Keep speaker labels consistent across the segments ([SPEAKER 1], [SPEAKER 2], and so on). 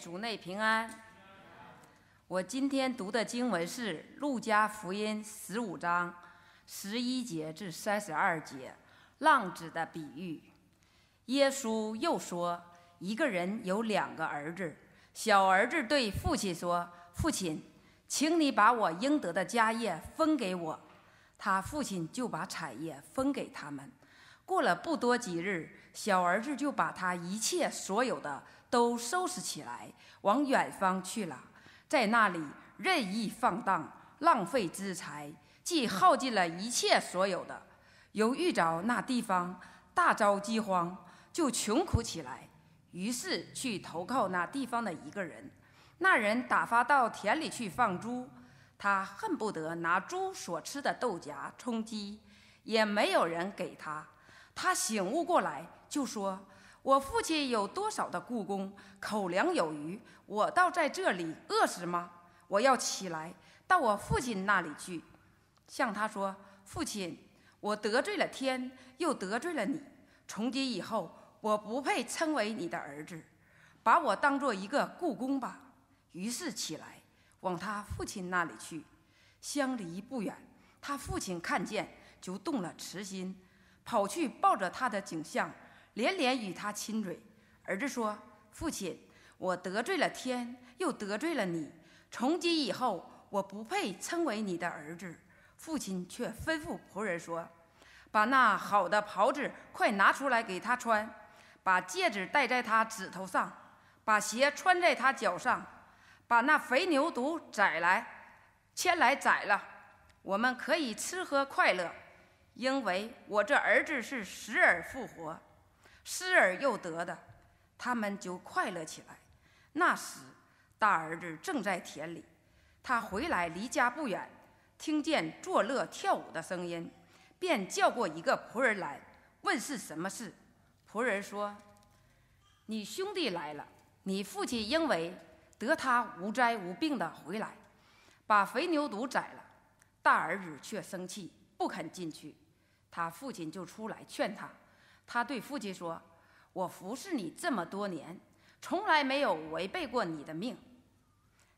[SPEAKER 1] 主内平安。我今天读的经文是《路加福音》十五章十一节至三十二节，浪子的比喻。耶稣又说，一个人有两个儿子，小儿子对父亲说：“父亲，请你把我应得的家业分给我。”他父亲就把产业分给他们。过了不多几日，小儿子就把他一切所有的。都收拾起来，往远方去了，在那里任意放荡，浪费资财，既耗尽了一切所有的，又遇着那地方大遭饥荒，就穷苦起来。于是去投靠那地方的一个人，那人打发到田里去放猪，他恨不得拿猪所吃的豆荚充饥，也没有人给他。他醒悟过来，就说。我父亲有多少的故宫，口粮有余，我倒在这里饿死吗？我要起来到我父亲那里去，向他说：“父亲，我得罪了天，又得罪了你。从今以后，我不配称为你的儿子，把我当做一个故宫吧。”于是起来，往他父亲那里去，相离不远，他父亲看见就动了慈心，跑去抱着他的景象。连连与他亲嘴，儿子说：“父亲，我得罪了天，又得罪了你。从今以后，我不配称为你的儿子。”父亲却吩咐仆人说：“把那好的袍子快拿出来给他穿，把戒指戴在他指头上，把鞋穿在他脚上，把那肥牛犊宰来，牵来宰了，我们可以吃喝快乐，因为我这儿子是死而复活。”失而又得的，他们就快乐起来。那时，大儿子正在田里，他回来离家不远，听见作乐跳舞的声音，便叫过一个仆人来，问是什么事。仆人说：“你兄弟来了，你父亲因为得他无灾无病的回来，把肥牛犊宰了。大儿子却生气，不肯进去。他父亲就出来劝他。”他对父亲说：“我服侍你这么多年，从来没有违背过你的命。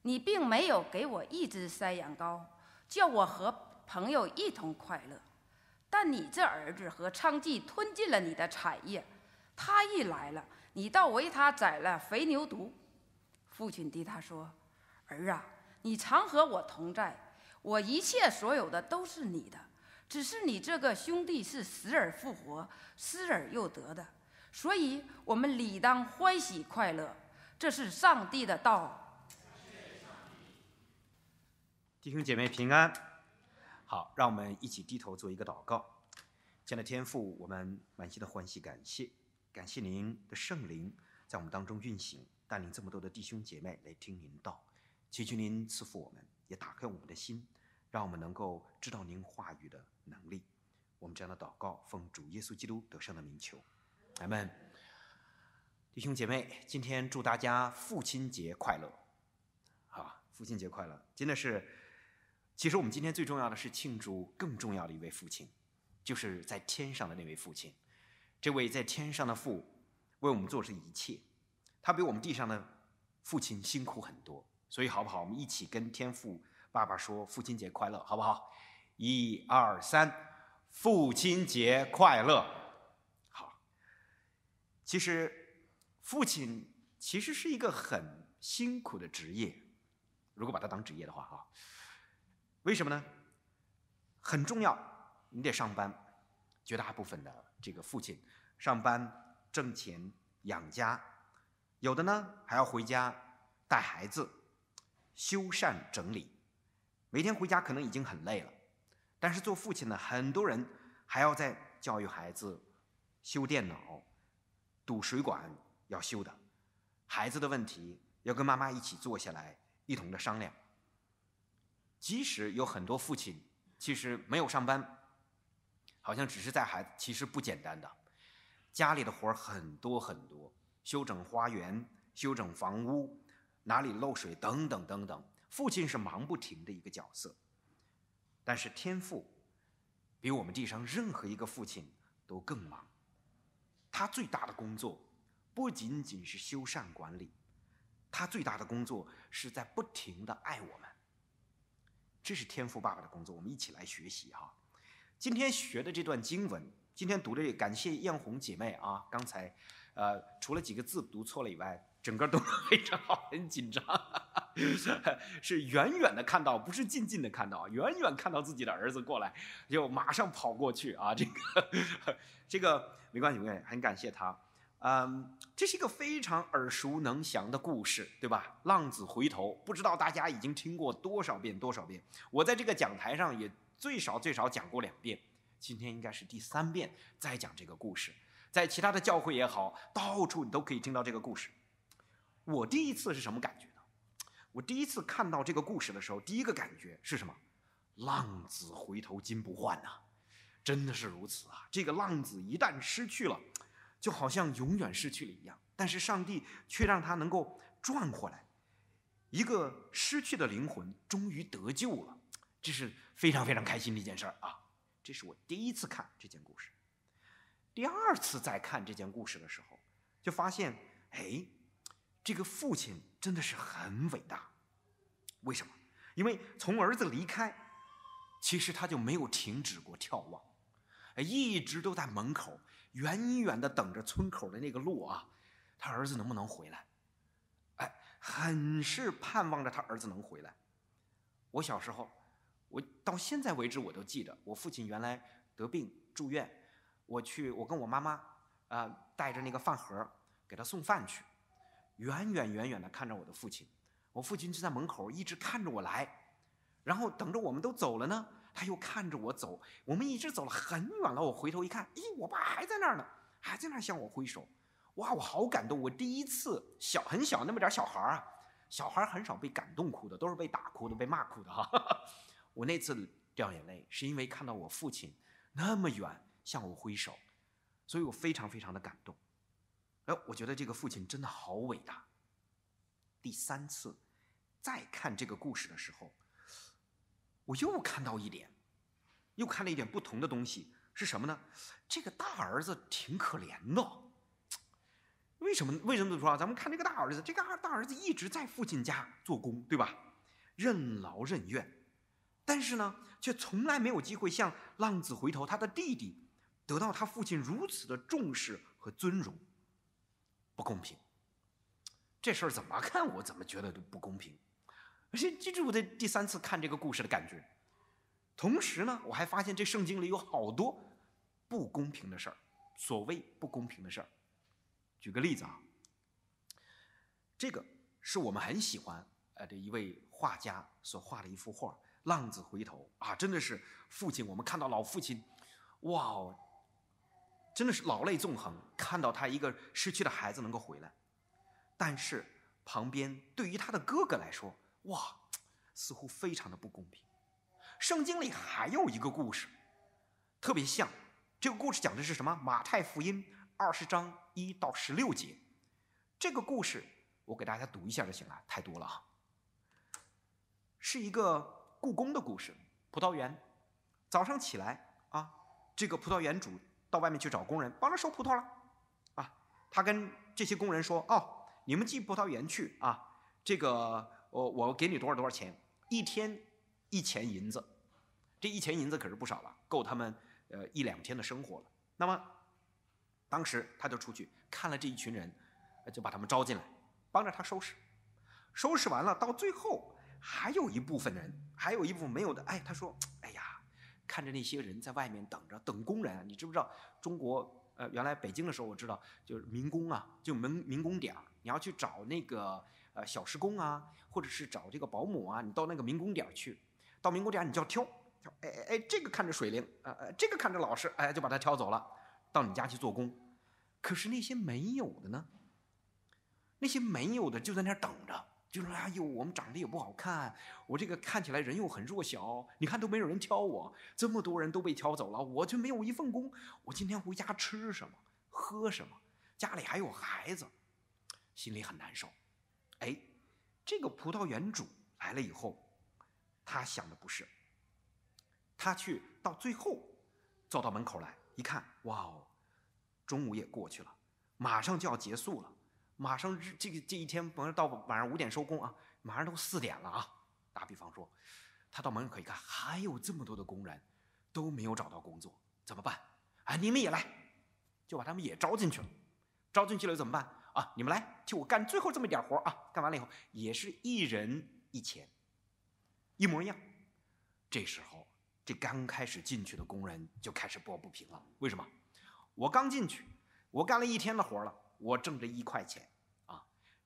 [SPEAKER 1] 你并没有给我一只山羊羔，叫我和朋友一同快乐。但你这儿子和娼妓吞进了你的产业，他一来了，你倒为他宰了肥牛犊。”父亲对他说：“儿啊，你常和我同在，我一切所有的都是你的。”只是你这个兄弟是死而复活、失而又得的，所以我们理当欢喜快乐，这是上帝的道。
[SPEAKER 2] 弟兄姐妹平安，好，让我们一起低头做一个祷告。亲爱的天父，我们满心的欢喜感谢，感谢您的圣灵在我们当中运行，带领这么多的弟兄姐妹来听您道。祈求您赐福我们，也打开我们的心。让我们能够知道您话语的能力。我们这样的祷告，奉主耶稣基督得胜的名求，阿门。弟兄姐妹，今天祝大家父亲节快乐！啊，父亲节快乐！真的是，其实我们今天最重要的是庆祝更重要的一位父亲，就是在天上的那位父亲。这位在天上的父为我们做这一切，他比我们地上的父亲辛苦很多。所以好不好？我们一起跟天父。爸爸说：“父亲节快乐，好不好？”一、二、三，父亲节快乐。好，其实父亲其实是一个很辛苦的职业，如果把他当职业的话啊，为什么呢？很重要，你得上班，绝大部分的这个父亲上班挣钱养家，有的呢还要回家带孩子，修缮整理。每天回家可能已经很累了，但是做父亲的很多人还要在教育孩子、修电脑、堵水管要修的，孩子的问题要跟妈妈一起坐下来一同的商量。即使有很多父亲其实没有上班，好像只是在孩子，其实不简单的，家里的活儿很多很多，修整花园、修整房屋、哪里漏水等等等等。父亲是忙不停的一个角色，但是天父比我们地上任何一个父亲都更忙。他最大的工作不仅仅是修缮管理，他最大的工作是在不停的爱我们。这是天父爸爸的工作，我们一起来学习哈。今天学的这段经文，今天读的，感谢艳红姐妹啊，刚才，呃，除了几个字读错了以外。整个都非常好，很紧张，是远远的看到，不是近近的看到，远远看到自己的儿子过来，就马上跑过去啊！这个，这个没关系，没关系，很感谢他。嗯，这是一个非常耳熟能详的故事，对吧？浪子回头，不知道大家已经听过多少遍多少遍。我在这个讲台上也最少最少讲过两遍，今天应该是第三遍再讲这个故事。在其他的教会也好，到处你都可以听到这个故事。我第一次是什么感觉呢？我第一次看到这个故事的时候，第一个感觉是什么？浪子回头金不换呐，真的是如此啊！这个浪子一旦失去了，就好像永远失去了一样。但是上帝却让他能够转回来，一个失去的灵魂终于得救了，这是非常非常开心的一件事儿啊！这是我第一次看这件故事。第二次再看这件故事的时候，就发现，哎。这个父亲真的是很伟大，为什么？因为从儿子离开，其实他就没有停止过眺望，一直都在门口远远的等着村口的那个路啊，他儿子能不能回来？哎，很是盼望着他儿子能回来。我小时候，我到现在为止我都记得，我父亲原来得病住院，我去，我跟我妈妈啊，带着那个饭盒给他送饭去。远远远远地看着我的父亲，我父亲就在门口一直看着我来，然后等着我们都走了呢，他又看着我走。我们一直走了很远了，我回头一看，咦，我爸还在那儿呢，还在那儿向我挥手。哇，我好感动！我第一次小很小那么点小孩儿啊，小孩儿很少被感动哭的，都是被打哭的、被骂哭的哈。我那次掉眼泪是因为看到我父亲那么远向我挥手，所以我非常非常的感动。哎，我觉得这个父亲真的好伟大。第三次再看这个故事的时候，我又看到一点，又看了一点不同的东西，是什么呢？这个大儿子挺可怜的。为什么？为什么这么说啊？咱们看这个大儿子，这个二大儿子一直在父亲家做工，对吧？任劳任怨，但是呢，却从来没有机会像浪子回头他的弟弟，得到他父亲如此的重视和尊荣。不公平，这事儿怎么看我怎么觉得都不公平。而且，记住我的第三次看这个故事的感觉。同时呢，我还发现这圣经里有好多不公平的事儿。所谓不公平的事儿，举个例子啊，这个是我们很喜欢呃的一位画家所画的一幅画，《浪子回头》啊，真的是父亲，我们看到老父亲，哇哦。真的是老泪纵横，看到他一个失去的孩子能够回来，但是旁边对于他的哥哥来说，哇，似乎非常的不公平。圣经里还有一个故事，特别像。这个故事讲的是什么？马太福音二十章一到十六节。这个故事我给大家读一下就行了，太多了啊。是一个故宫的故事，葡萄园。早上起来啊，这个葡萄园主。到外面去找工人帮着收葡萄了，啊，他跟这些工人说：“哦，你们进葡萄园去啊，这个我我给你多少多少钱，一天一钱银子，这一钱银子可是不少了，够他们呃一两天的生活了。”那么当时他就出去看了这一群人，就把他们招进来，帮着他收拾。收拾完了，到最后还有一部分人，还有一部分没有的，哎，他说。看着那些人在外面等着等工人啊，你知不知道中国？呃，原来北京的时候我知道，就是民工啊，就民民工点儿。你要去找那个呃小时工啊，或者是找这个保姆啊，你到那个民工点儿去，到民工点儿你就要挑，哎哎哎，这个看着水灵，呃呃，这个看着老实，哎，就把他挑走了，到你家去做工。可是那些没有的呢？那些没有的就在那儿等着。就说：“哎呦，我们长得也不好看，我这个看起来人又很弱小，你看都没有人挑我，这么多人都被挑走了，我就没有一份工，我今天回家吃什么？喝什么？家里还有孩子，心里很难受。”哎，这个葡萄园主来了以后，他想的不是，他去到最后走到门口来一看，哇哦，中午也过去了，马上就要结束了。马上这个这一天，甭说到晚上五点收工啊，马上都四点了啊。打比方说，他到门口一看，还有这么多的工人，都没有找到工作，怎么办？啊，你们也来，就把他们也招进去了。招进去了怎么办？啊，你们来替我干最后这么点活啊，干完了以后也是一人一千，一模一样。这时候，这刚开始进去的工人就开始抱不平了。为什么？我刚进去，我干了一天的活了，我挣这一块钱。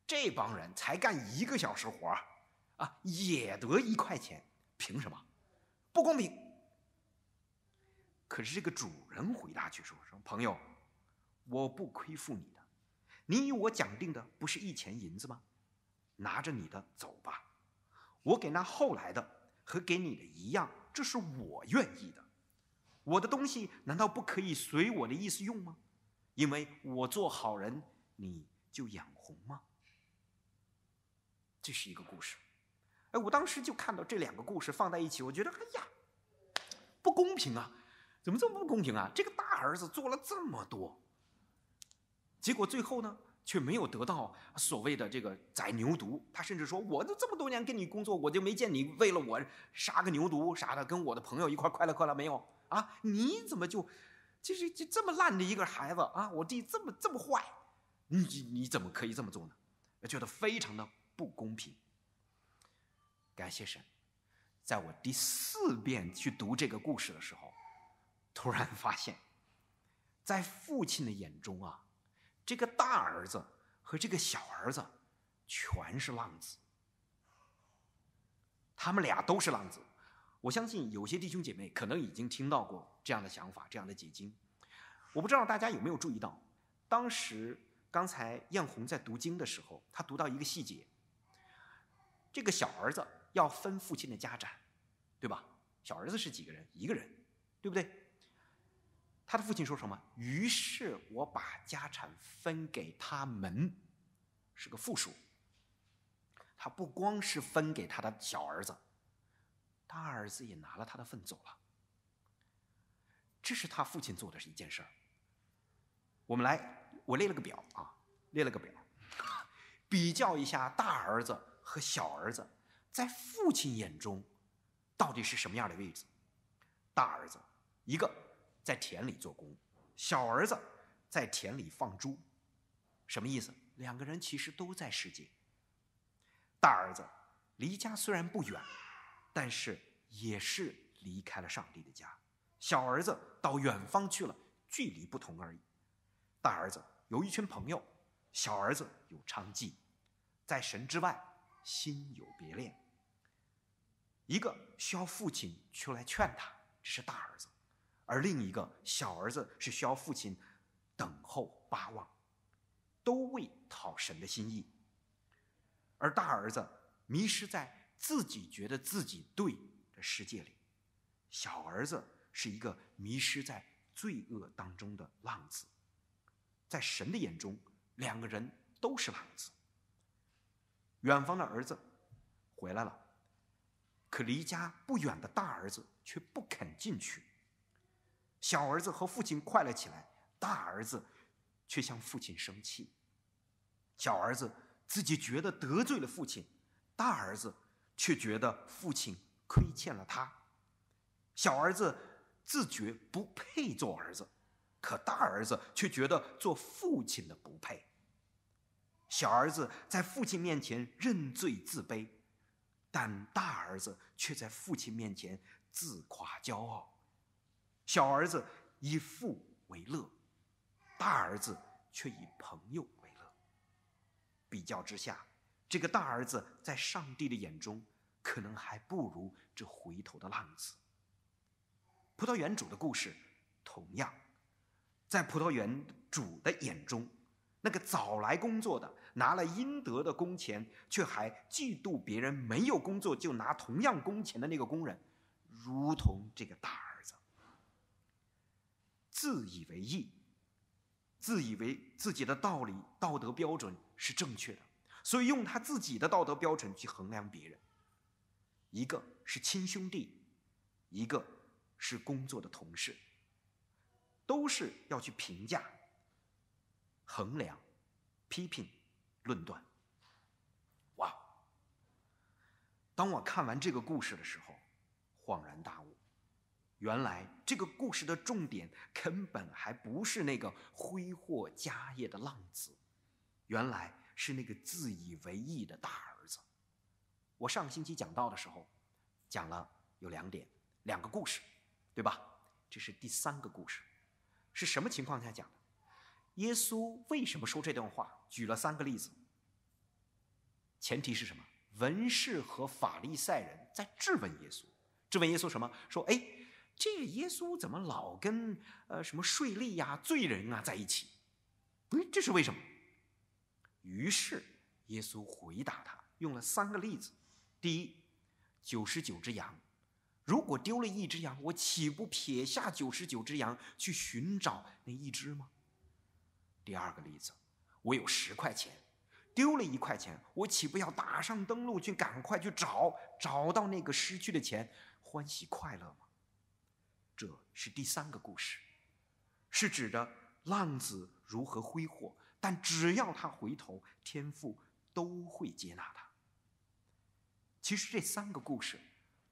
[SPEAKER 2] 这帮人才干一个小时活儿，啊，也得一块钱，凭什么？不公平。可是这个主人回答却说：“说朋友，我不亏负你的，你与我讲定的不是一钱银子吗？拿着你的走吧，我给那后来的和给你的一样，这是我愿意的。我的东西难道不可以随我的意思用吗？因为我做好人，你就眼红吗？”这是一个故事，哎，我当时就看到这两个故事放在一起，我觉得，哎呀，不公平啊！怎么这么不公平啊？这个大儿子做了这么多，结果最后呢，却没有得到所谓的这个宰牛犊。他甚至说：“我都这么多年跟你工作，我就没见你为了我杀个牛犊啥的，跟我的朋友一块快乐快乐没有啊？你怎么就，就是就这么烂的一个孩子啊？我弟这么这么坏，你你怎么可以这么做呢？”觉得非常的。不公平。感谢神，在我第四遍去读这个故事的时候，突然发现，在父亲的眼中啊，这个大儿子和这个小儿子全是浪子，他们俩都是浪子。我相信有些弟兄姐妹可能已经听到过这样的想法、这样的结晶。我不知道大家有没有注意到，当时刚才艳红在读经的时候，她读到一个细节。这个小儿子要分父亲的家产，对吧？小儿子是几个人？一个人，对不对？他的父亲说什么？于是我把家产分给他们，是个复数。他不光是分给他的小儿子，大儿子也拿了他的份走了。这是他父亲做的是一件事儿。我们来，我列了个表啊，列了个表，比较一下大儿子。和小儿子在父亲眼中到底是什么样的位置？大儿子一个在田里做工，小儿子在田里放猪，什么意思？两个人其实都在世界。大儿子离家虽然不远，但是也是离开了上帝的家；小儿子到远方去了，距离不同而已。大儿子有一群朋友，小儿子有娼妓，在神之外。心有别恋，一个需要父亲出来劝他，这是大儿子；而另一个小儿子是需要父亲等候巴望，都为讨神的心意。而大儿子迷失在自己觉得自己对的世界里，小儿子是一个迷失在罪恶当中的浪子。在神的眼中，两个人都是浪子。远方的儿子回来了，可离家不远的大儿子却不肯进去。小儿子和父亲快乐起来，大儿子却向父亲生气。小儿子自己觉得得罪了父亲，大儿子却觉得父亲亏欠了他。小儿子自觉不配做儿子，可大儿子却觉得做父亲的不配。小儿子在父亲面前认罪自卑，但大儿子却在父亲面前自夸骄傲。小儿子以父为乐，大儿子却以朋友为乐。比较之下，这个大儿子在上帝的眼中，可能还不如这回头的浪子。葡萄园主的故事，同样，在葡萄园主的眼中。那个早来工作的拿了应得的工钱，却还嫉妒别人没有工作就拿同样工钱的那个工人，如同这个大儿子，自以为意，自以为自己的道理道德标准是正确的，所以用他自己的道德标准去衡量别人。一个是亲兄弟，一个是工作的同事，都是要去评价。衡量、批评、论断。哇！当我看完这个故事的时候，恍然大悟，原来这个故事的重点根本还不是那个挥霍家业的浪子，原来是那个自以为意的大儿子。我上个星期讲到的时候，讲了有两点，两个故事，对吧？这是第三个故事，是什么情况下讲的？耶稣为什么说这段话？举了三个例子。前提是什么？文士和法利赛人在质问耶稣，质问耶稣什么？说：“哎，这耶稣怎么老跟呃什么税吏呀、罪人啊在一起？”哎，这是为什么？于是耶稣回答他，用了三个例子。第一，九十九只羊，如果丢了一只羊，我岂不撇下九十九只羊去寻找那一只吗？第二个例子，我有十块钱，丢了一块钱，我岂不要打上登录去，赶快去找，找到那个失去的钱，欢喜快乐吗？这是第三个故事，是指的浪子如何挥霍，但只要他回头，天父都会接纳他。其实这三个故事，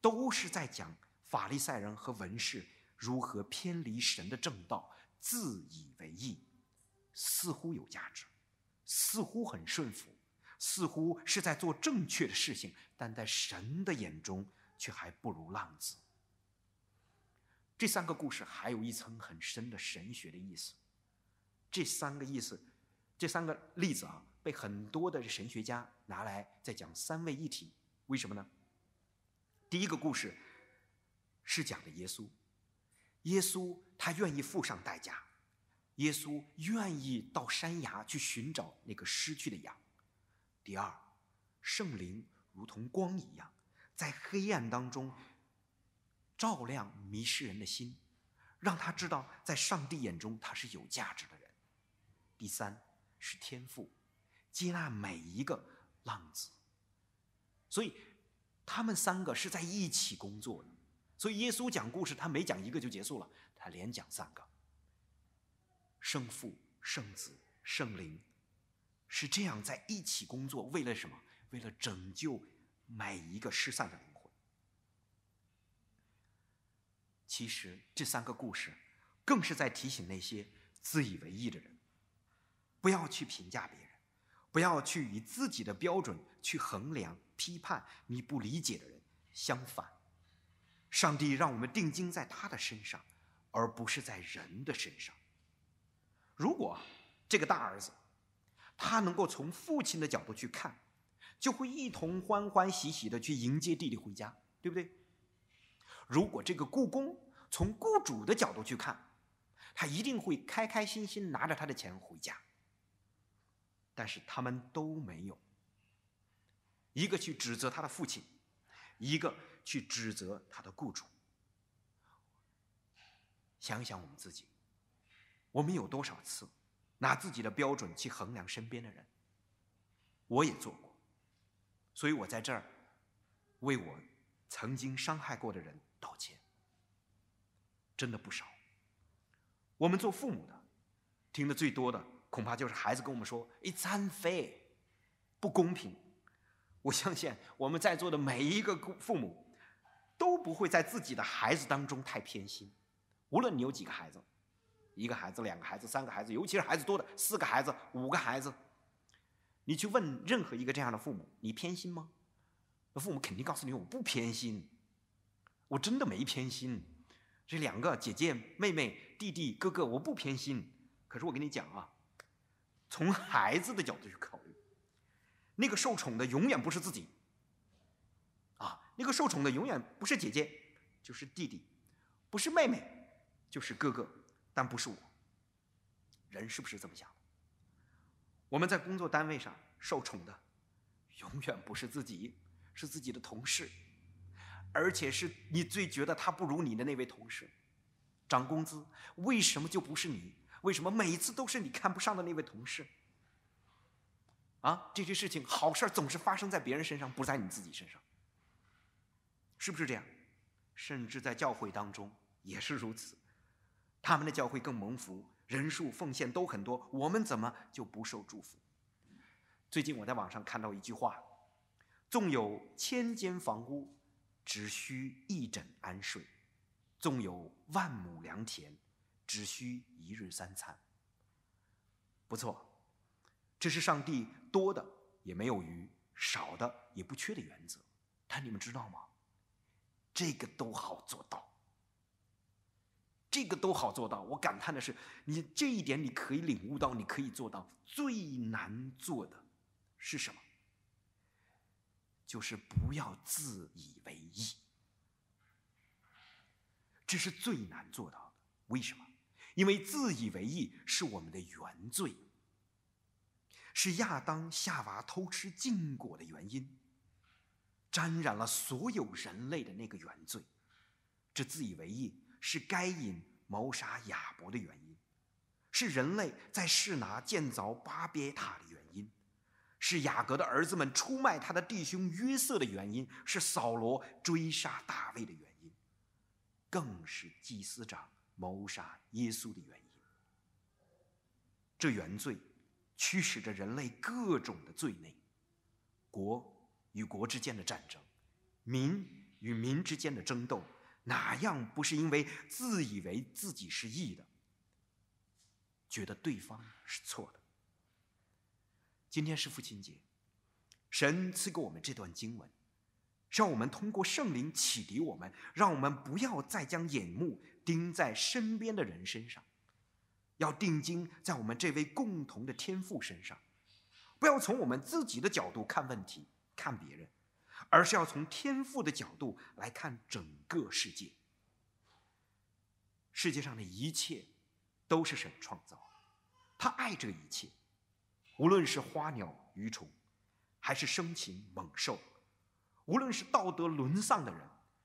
[SPEAKER 2] 都是在讲法利赛人和文士如何偏离神的正道，自以为意。似乎有价值，似乎很顺服，似乎是在做正确的事情，但在神的眼中却还不如浪子。这三个故事还有一层很深的神学的意思。这三个意思，这三个例子啊，被很多的神学家拿来在讲三位一体。为什么呢？第一个故事是讲的耶稣，耶稣他愿意付上代价。耶稣愿意到山崖去寻找那个失去的羊。第二，圣灵如同光一样，在黑暗当中照亮迷失人的心，让他知道在上帝眼中他是有价值的人。第三，是天赋，接纳每一个浪子。所以，他们三个是在一起工作的。所以，耶稣讲故事，他每讲一个就结束了，他连讲三个。圣父、圣子、圣灵是这样在一起工作，为了什么？为了拯救每一个失散的灵魂。其实这三个故事，更是在提醒那些自以为意的人，不要去评价别人，不要去以自己的标准去衡量、批判你不理解的人。相反，上帝让我们定睛在他的身上，而不是在人的身上。如果这个大儿子，他能够从父亲的角度去看，就会一同欢欢喜喜的去迎接弟弟回家，对不对？如果这个故宫从雇主的角度去看，他一定会开开心心拿着他的钱回家。但是他们都没有，一个去指责他的父亲，一个去指责他的雇主。想想我们自己。我们有多少次拿自己的标准去衡量身边的人？我也做过，所以我在这儿为我曾经伤害过的人道歉，真的不少。我们做父母的，听得最多的恐怕就是孩子跟我们说：“哎，张飞不公平。”我相信我们在座的每一个父母都不会在自己的孩子当中太偏心，无论你有几个孩子。一个孩子、两个孩子、三个孩子，尤其是孩子多的，四个孩子、五个孩子，你去问任何一个这样的父母，你偏心吗？那父母肯定告诉你，我不偏心，我真的没偏心。这两个姐姐、妹妹、弟弟、哥哥，我不偏心。可是我跟你讲啊，从孩子的角度去考虑，那个受宠的永远不是自己啊，那个受宠的永远不是姐姐，就是弟弟，不是妹妹，就是哥哥。但不是我。人是不是这么想？我们在工作单位上受宠的，永远不是自己，是自己的同事，而且是你最觉得他不如你的那位同事。涨工资为什么就不是你？为什么每次都是你看不上的那位同事？啊，这些事情好事总是发生在别人身上，不在你自己身上，是不是这样？甚至在教会当中也是如此。他们的教会更蒙福，人数奉献都很多，我们怎么就不受祝福？最近我在网上看到一句话：“纵有千间房屋，只需一枕安睡；纵有万亩良田，只需一日三餐。”不错，这是上帝多的也没有余，少的也不缺的原则。但你们知道吗？这个都好做到。这个都好做到，我感叹的是，你这一点你可以领悟到，你可以做到。最难做的，是什么？就是不要自以为意。这是最难做到的。为什么？因为自以为意是我们的原罪，是亚当夏娃偷吃禁果的原因，沾染了所有人类的那个原罪，这自以为意。是该隐谋杀亚伯的原因，是人类在试拿建造巴别塔的原因，是雅各的儿子们出卖他的弟兄约瑟的原因，是扫罗追杀大卫的原因，更是祭司长谋杀耶稣的原因。这原罪驱使着人类各种的罪孽，国与国之间的战争，民与民之间的争斗。哪样不是因为自以为自己是义的，觉得对方是错的？今天是父亲节，神赐给我们这段经文，让我们通过圣灵启迪我们，让我们不要再将眼目盯在身边的人身上，要定睛在我们这位共同的天父身上，不要从我们自己的角度看问题，看别人。而是要从天赋的角度来看整个世界。世界上的一切都是神创造，他爱这一切，无论是花鸟鱼虫，还是生禽猛兽，无论是道德沦丧的人，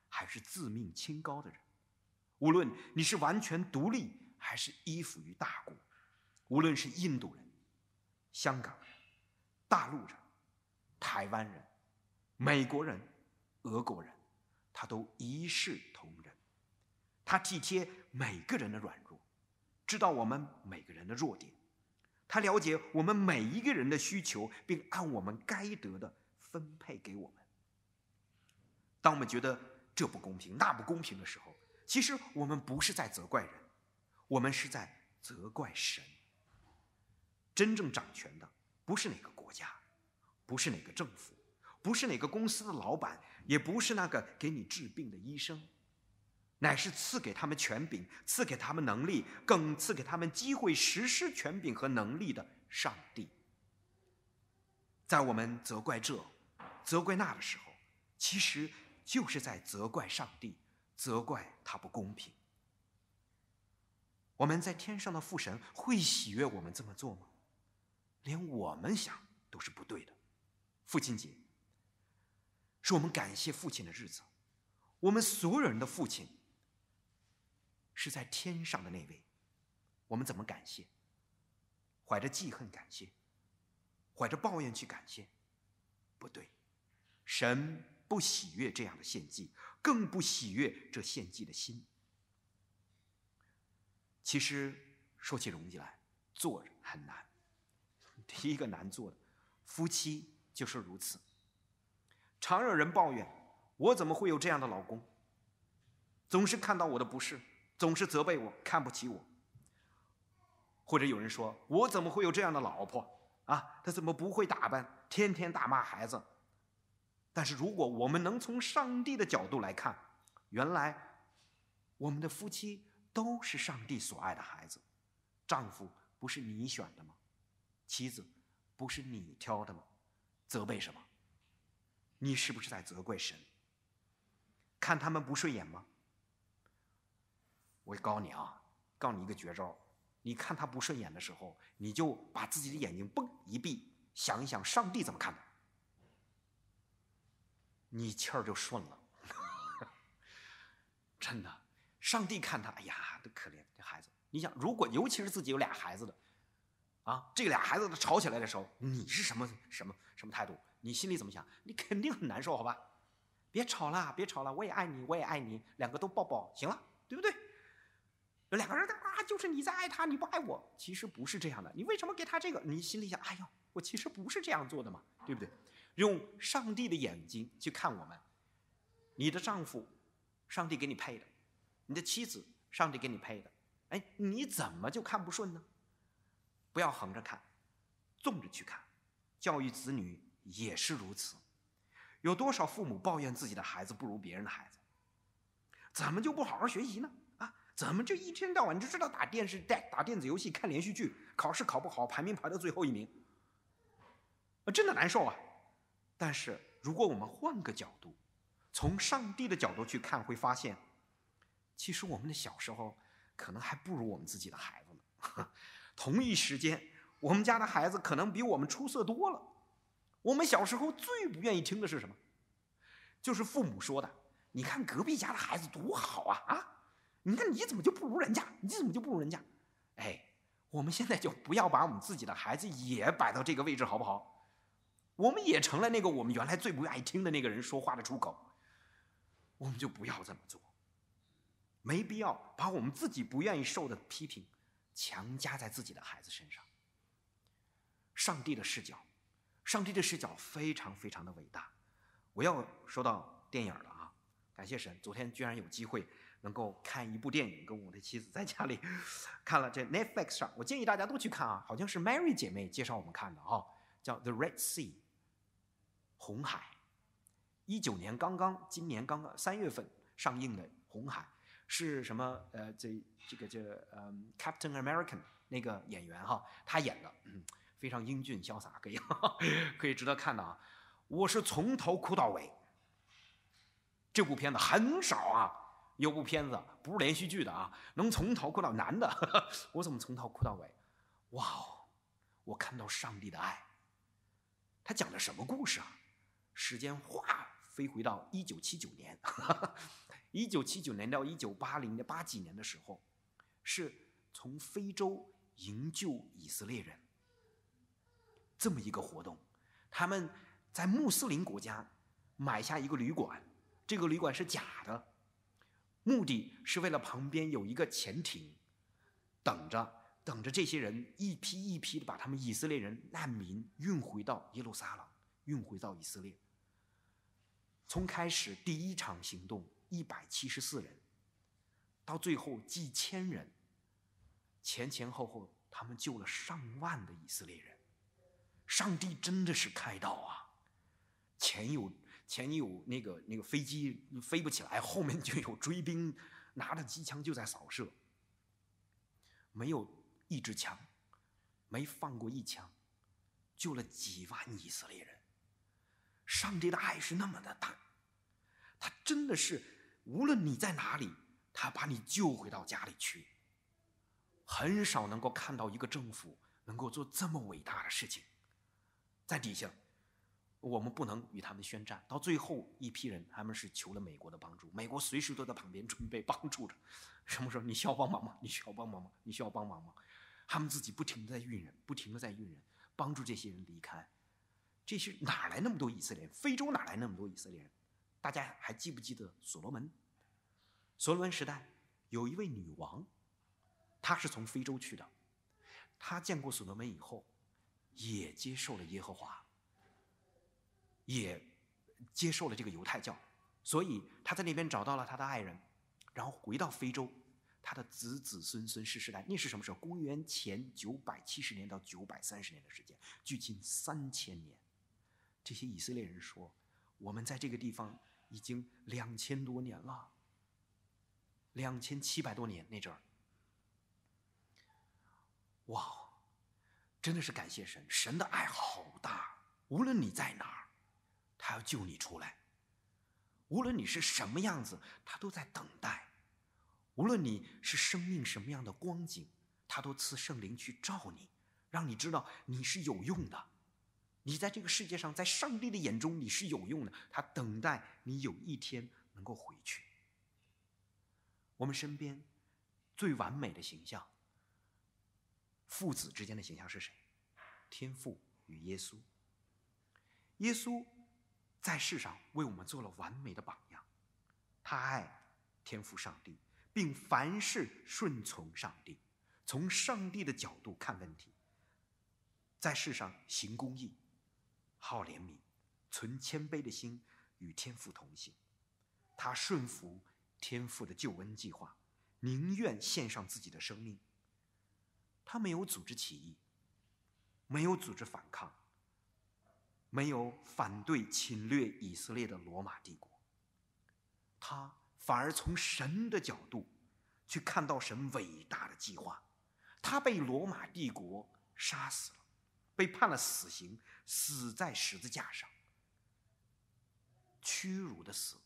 [SPEAKER 2] 还是自命清高的人，无论你是完全独立还是依附于大国，无论是印度人、香港人、大陆人、台湾人。美国人、俄国人，他都一视同仁，他体贴每个人的软弱，知道我们每个人的弱点，他了解我们每一个人的需求，并按我们该得的分配给我们。当我们觉得这不公平、那不公平的时候，其实我们不是在责怪人，我们是在责怪神。真正掌权的不是哪个国家，不是哪个政府。不是哪个公司的老板，也不是那个给你治病的医生，乃是赐给他们权柄、赐给他们能力、更赐给他们机会实施权柄和能力的上帝。在我们责怪这、责怪那的时候，其实就是在责怪上帝，责怪他不公平。我们在天上的父神会喜悦我们这么做吗？连我们想都是不对的。父亲节。是我们感谢父亲的日子，我们所有人的父亲是在天上的那位，我们怎么感谢？怀着记恨感谢，怀着抱怨去感谢，不对，神不喜悦这样的献祭，更不喜悦这献祭的心。其实说起容易来，做很难。第一个难做的，夫妻就是如此。常有人抱怨，我怎么会有这样的老公？总是看到我的不是，总是责备我看不起我。或者有人说，我怎么会有这样的老婆？啊，她怎么不会打扮，天天打骂孩子？但是如果我们能从上帝的角度来看，原来我们的夫妻都是上帝所爱的孩子。丈夫不是你选的吗？妻子不是你挑的吗？责备什么？你是不是在责怪神？看他们不顺眼吗？我告诉你啊，告诉你一个绝招你看他不顺眼的时候，你就把自己的眼睛嘣一闭，想一想上帝怎么看的，你气儿就顺了。真的，上帝看他，哎呀，都可怜这孩子。你想，如果尤其是自己有俩孩子的，啊，这俩孩子吵起来的时候，你是什么什么什么态度？你心里怎么想？你肯定很难受，好吧？别吵了，别吵了，我也爱你，我也爱你，两个都抱抱，行了，对不对？有两个人的啊，就是你在爱他，你不爱我，其实不是这样的。你为什么给他这个？你心里想，哎呦，我其实不是这样做的嘛，对不对？用上帝的眼睛去看我们，你的丈夫，上帝给你配的；你的妻子，上帝给你配的。哎，你怎么就看不顺呢？不要横着看，纵着去看，教育子女。也是如此，有多少父母抱怨自己的孩子不如别人的孩子？怎么就不好好学习呢？啊，怎么就一天到晚就知道打电视、打打电子游戏、看连续剧？考试考不好，排名排到最后一名，啊，真的难受啊！但是如果我们换个角度，从上帝的角度去看，会发现，其实我们的小时候可能还不如我们自己的孩子呢。同一时间，我们家的孩子可能比我们出色多了。我们小时候最不愿意听的是什么？就是父母说的：“你看隔壁家的孩子多好啊啊！你看你怎么就不如人家？你怎么就不如人家？”哎，我们现在就不要把我们自己的孩子也摆到这个位置，好不好？我们也成了那个我们原来最不愿意听的那个人说话的出口。我们就不要这么做，没必要把我们自己不愿意受的批评强加在自己的孩子身上。上帝的视角。上帝的视角非常非常的伟大，我要说到电影了啊！感谢神，昨天居然有机会能够看一部电影，跟我的妻子在家里看了这 Netflix 上。我建议大家都去看啊！好像是 Mary 姐妹介绍我们看的啊，叫《The Red Sea》，红海，一九年刚刚，今年刚刚三月份上映的《红海》，是什么？呃，这这个这嗯 Captain American 那个演员哈，他演的。非常英俊潇洒，可以，可以值得看的啊！我是从头哭到尾。这部片子很少啊，有部片子不是连续剧的啊，能从头哭到男的，我怎么从头哭到尾？哇哦，我看到上帝的爱。他讲的什么故事啊？时间哗飞回到一九七九年，一九七九年到一九八零八几年的时候，是从非洲营救以色列人。这么一个活动，他们在穆斯林国家买下一个旅馆，这个旅馆是假的，目的是为了旁边有一个潜艇，等着等着，这些人一批一批的把他们以色列人难民运回到耶路撒冷，运回到以色列。从开始第一场行动一百七十四人，到最后几千人，前前后后他们救了上万的以色列人。上帝真的是开导啊！前有前有那个那个飞机飞不起来，后面就有追兵拿着机枪就在扫射，没有一支枪，没放过一枪，救了几万以色列人。上帝的爱是那么的大，他真的是无论你在哪里，他把你救回到家里去。很少能够看到一个政府能够做这么伟大的事情。在底下，我们不能与他们宣战。到最后一批人，他们是求了美国的帮助，美国随时都在旁边准备帮助着。什么时候你需要帮忙吗？你需要帮忙吗？你需要帮忙吗？他们自己不停的在运人，不停的在运人，帮助这些人离开。这些哪来那么多以色列？非洲哪来那么多以色列？大家还记不记得所罗门？所罗门时代有一位女王，她是从非洲去的，她见过所罗门以后。也接受了耶和华，也接受了这个犹太教，所以他在那边找到了他的爱人，然后回到非洲，他的子子孙孙世世代那是什么时候？公元前九百七十年到九百三十年的时间，距今三千年，这些以色列人说，我们在这个地方已经两千多年了，两千七百多年那阵儿，哇！真的是感谢神，神的爱好大。无论你在哪儿，他要救你出来；无论你是什么样子，他都在等待；无论你是生命什么样的光景，他都赐圣灵去照你，让你知道你是有用的。你在这个世界上，在上帝的眼中你是有用的。他等待你有一天能够回去。我们身边最完美的形象。父子之间的形象是谁？天父与耶稣。耶稣在世上为我们做了完美的榜样。他爱天父上帝，并凡事顺从上帝，从上帝的角度看问题，在世上行公义，好怜悯，存谦卑的心与天父同行。他顺服天父的救恩计划，宁愿献上自己的生命。他没有组织起义，没有组织反抗，没有反对侵略以色列的罗马帝国。他反而从神的角度去看到神伟大的计划。他被罗马帝国杀死了，被判了死刑，死在十字架上。屈辱的死。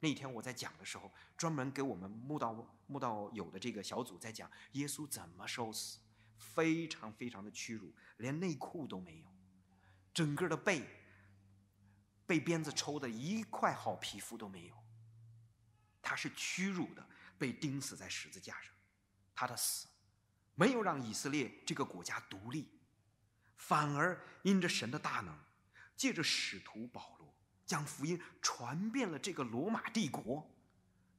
[SPEAKER 2] 那天我在讲的时候，专门给我们慕道慕道友的这个小组在讲耶稣怎么受死。非常非常的屈辱，连内裤都没有，整个的背被鞭子抽的一块好皮肤都没有。他是屈辱的，被钉死在十字架上。他的死没有让以色列这个国家独立，反而因着神的大能，借着使徒保罗，将福音传遍了这个罗马帝国，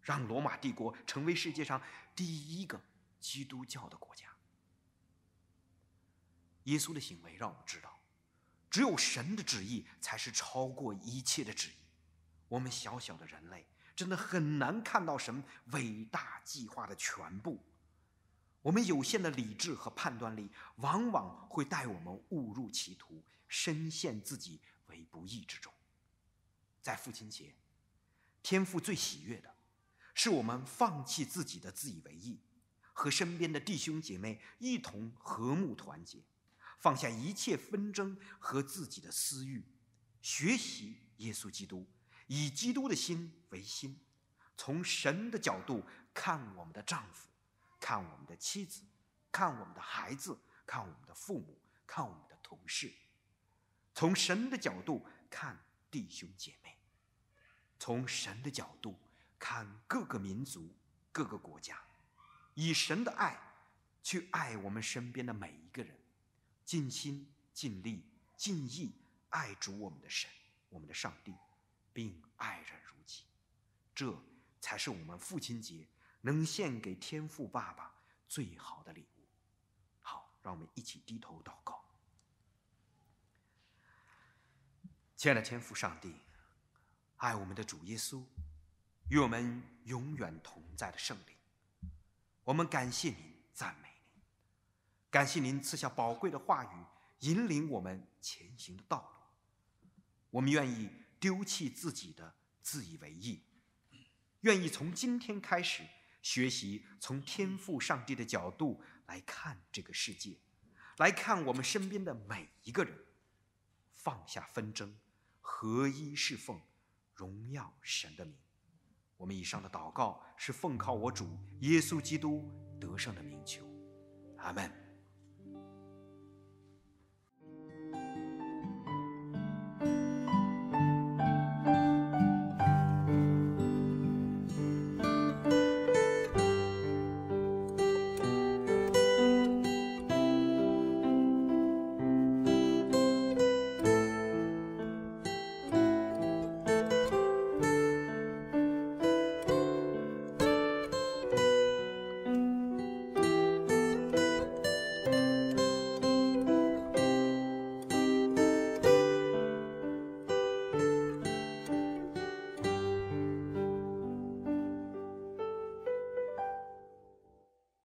[SPEAKER 2] 让罗马帝国成为世界上第一个基督教的国家。耶稣的行为让我们知道，只有神的旨意才是超过一切的旨意。我们小小的人类真的很难看到神伟大计划的全部。我们有限的理智和判断力往往会带我们误入歧途，深陷自己为不义之中。在父亲节，天父最喜悦的是我们放弃自己的自以为意，和身边的弟兄姐妹一同和睦团结。放下一切纷争和自己的私欲，学习耶稣基督，以基督的心为心，从神的角度看我们的丈夫，看我们的妻子，看我们的孩子，看我们的父母，看我们的同事，从神的角度看弟兄姐妹，从神的角度看各个民族、各个国家，以神的爱去爱我们身边的每一个人。尽心尽力尽意爱主我们的神，我们的上帝，并爱人如己，这才是我们父亲节能献给天父爸爸最好的礼物。好，让我们一起低头祷告。亲爱的天父上帝，爱我们的主耶稣，与我们永远同在的圣灵，我们感谢您，赞美。感谢您赐下宝贵的话语，引领我们前行的道路。我们愿意丢弃自己的自以为意，愿意从今天开始学习从天赋上帝的角度来看这个世界，来看我们身边的每一个人，放下纷争，合一侍奉，荣耀神的名。我们以上的祷告是奉靠我主耶稣基督得胜的名求，阿门。